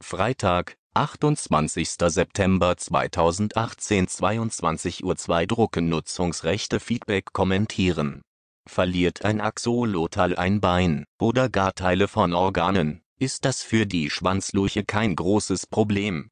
Freitag, 28. September 2018 22.02 Uhr Drucken Nutzungsrechte Feedback Kommentieren Verliert ein Axolotal ein Bein oder gar Teile von Organen, ist das für die Schwanzluche kein großes Problem.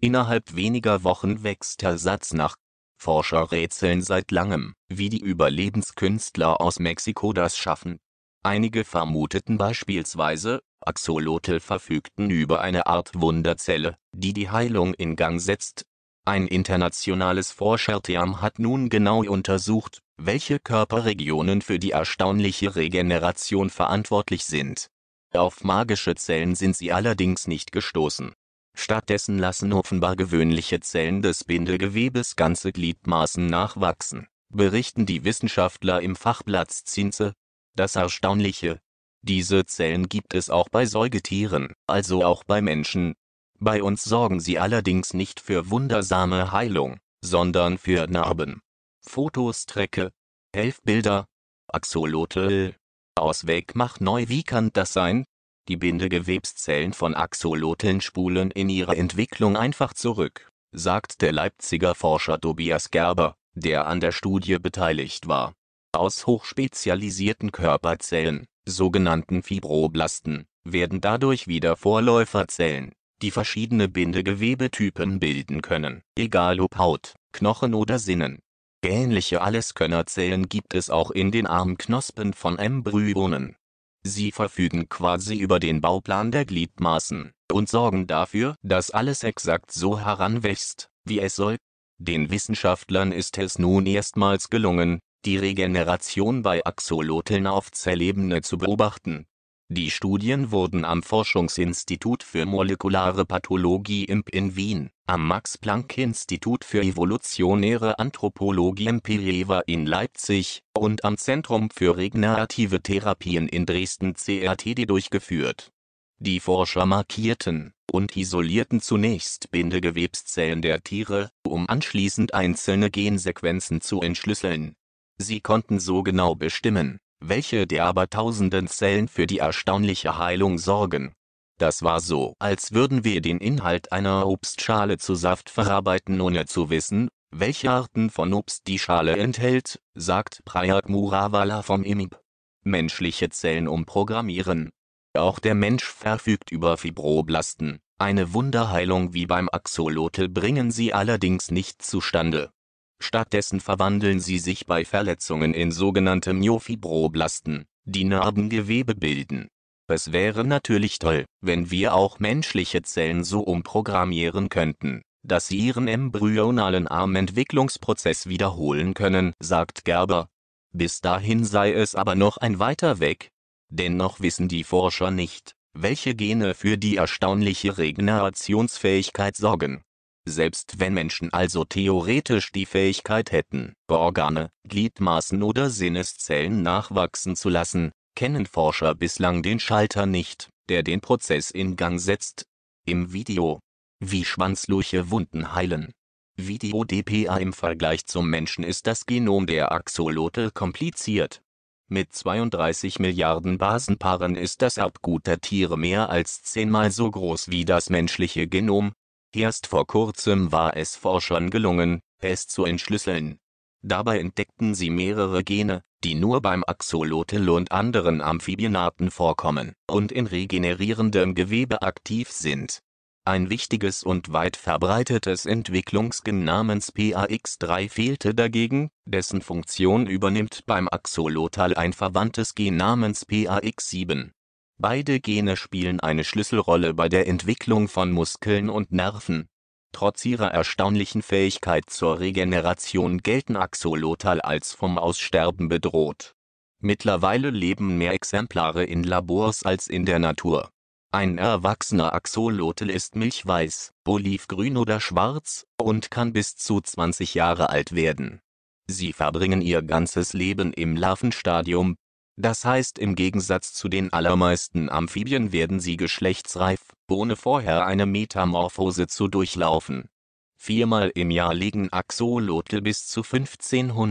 Innerhalb weniger Wochen wächst der Satz nach. Forscher rätseln seit langem, wie die Überlebenskünstler aus Mexiko das schaffen. Einige vermuteten beispielsweise, Axolotl verfügten über eine Art Wunderzelle, die die Heilung in Gang setzt. Ein internationales Forscherteam hat nun genau untersucht, welche Körperregionen für die erstaunliche Regeneration verantwortlich sind. Auf magische Zellen sind sie allerdings nicht gestoßen. Stattdessen lassen offenbar gewöhnliche Zellen des Bindegewebes ganze Gliedmaßen nachwachsen, berichten die Wissenschaftler im Fachblatt Zinze. Das Erstaunliche, diese Zellen gibt es auch bei Säugetieren, also auch bei Menschen. Bei uns sorgen sie allerdings nicht für wundersame Heilung, sondern für Narben. Fotostrecke, Helfbilder, Axolotl. Ausweg mach neu. Wie kann das sein? Die Bindegewebszellen von Axoloteln spulen in ihrer Entwicklung einfach zurück, sagt der Leipziger Forscher Tobias Gerber, der an der Studie beteiligt war. Aus hochspezialisierten Körperzellen sogenannten Fibroblasten, werden dadurch wieder Vorläuferzellen, die verschiedene Bindegewebetypen bilden können, egal ob Haut, Knochen oder Sinnen. Ähnliche Alleskönnerzellen gibt es auch in den Armknospen von Embryonen. Sie verfügen quasi über den Bauplan der Gliedmaßen und sorgen dafür, dass alles exakt so heranwächst, wie es soll. Den Wissenschaftlern ist es nun erstmals gelungen, die Regeneration bei Axoloteln auf Zellebene zu beobachten. Die Studien wurden am Forschungsinstitut für molekulare Pathologie IMP in Wien, am Max-Planck-Institut für evolutionäre Anthropologie MPEVA in Leipzig und am Zentrum für regenerative Therapien in Dresden CRTD durchgeführt. Die Forscher markierten und isolierten zunächst Bindegewebszellen der Tiere, um anschließend einzelne Gensequenzen zu entschlüsseln Sie konnten so genau bestimmen, welche der aber tausenden Zellen für die erstaunliche Heilung sorgen. Das war so, als würden wir den Inhalt einer Obstschale zu Saft verarbeiten, ohne zu wissen, welche Arten von Obst die Schale enthält, sagt Prayag Murawala vom IMIP. Menschliche Zellen umprogrammieren. Auch der Mensch verfügt über Fibroblasten. Eine Wunderheilung wie beim Axolotl bringen sie allerdings nicht zustande. Stattdessen verwandeln sie sich bei Verletzungen in sogenannte Myofibroblasten, die Narbengewebe bilden. Es wäre natürlich toll, wenn wir auch menschliche Zellen so umprogrammieren könnten, dass sie ihren embryonalen Armentwicklungsprozess wiederholen können, sagt Gerber. Bis dahin sei es aber noch ein weiter Weg. Dennoch wissen die Forscher nicht, welche Gene für die erstaunliche Regenerationsfähigkeit sorgen. Selbst wenn Menschen also theoretisch die Fähigkeit hätten, Organe, Gliedmaßen oder Sinneszellen nachwachsen zu lassen, kennen Forscher bislang den Schalter nicht, der den Prozess in Gang setzt. Im Video Wie Schwanzlurche Wunden heilen Video DPA im Vergleich zum Menschen ist das Genom der Axolotl kompliziert. Mit 32 Milliarden Basenpaaren ist das Erbgut der Tiere mehr als zehnmal so groß wie das menschliche Genom Erst vor kurzem war es Forschern gelungen, es zu entschlüsseln. Dabei entdeckten sie mehrere Gene, die nur beim Axolotl und anderen Amphibienarten vorkommen und in regenerierendem Gewebe aktiv sind. Ein wichtiges und weit verbreitetes Entwicklungsgen namens PAX3 fehlte dagegen, dessen Funktion übernimmt beim Axolotl ein verwandtes Gen namens PAX7 Beide Gene spielen eine Schlüsselrolle bei der Entwicklung von Muskeln und Nerven. Trotz ihrer erstaunlichen Fähigkeit zur Regeneration gelten Axolotl als vom Aussterben bedroht. Mittlerweile leben mehr Exemplare in Labors als in der Natur. Ein erwachsener Axolotl ist milchweiß, olivgrün oder schwarz und kann bis zu 20 Jahre alt werden. Sie verbringen ihr ganzes Leben im Larvenstadium, das heißt im Gegensatz zu den allermeisten Amphibien werden sie geschlechtsreif, ohne vorher eine Metamorphose zu durchlaufen. Viermal im Jahr legen Axolotl bis zu 1500